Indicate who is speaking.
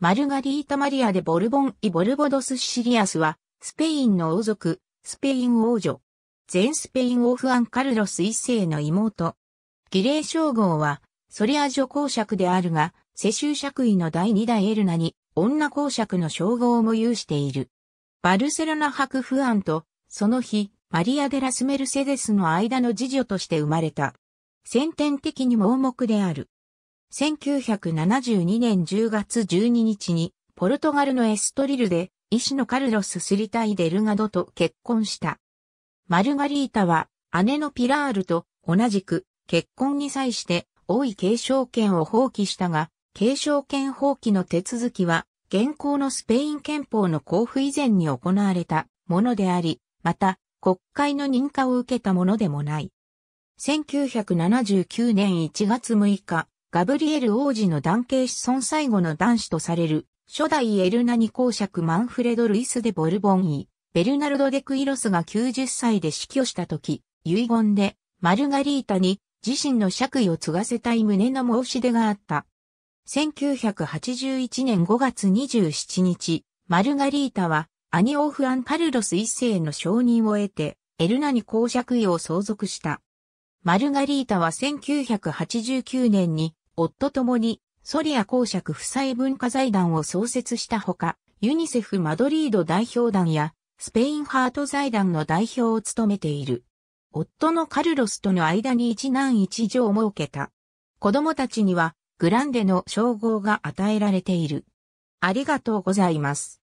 Speaker 1: マルガリータ・マリア・でボルボン・イ・ボルボドス・シリアスは、スペインの王族、スペイン王女。全スペイン王フアン・カルロス一世の妹。儀礼称号は、ソリア女公爵であるが、世襲爵位の第二代エルナに、女公爵の称号も有している。バルセロナ伯フアンと、その日、マリア・デラス・メルセデスの間の次女として生まれた。先天的に盲目である。1972年10月12日に、ポルトガルのエストリルで、医師のカルロス・スリタイ・デルガドと結婚した。マルガリータは、姉のピラールと同じく、結婚に際して、王位継承権を放棄したが、継承権放棄の手続きは、現行のスペイン憲法の交付以前に行われたものであり、また、国会の認可を受けたものでもない。1979年1月6日、ガブリエル王子の男系子孫最後の男子とされる、初代エルナニ公爵マンフレド・ルイス・デ・ボルボンイ、ベルナルド・デ・クイロスが90歳で死去した時、遺言で、マルガリータに自身の爵位を継がせたい旨の申し出があった。1981年5月27日、マルガリータは、アニオフ・アン・カルロス一世の承認を得て、エルナに公爵位を相続した。マルガリータは1989年に夫ともに、ソリア公爵夫妻文化財団を創設したほか、ユニセフマドリード代表団や、スペインハート財団の代表を務めている。夫のカルロスとの間に一男一女を設けた。子供たちには、グランデの称号が与えられている。ありがとうございます。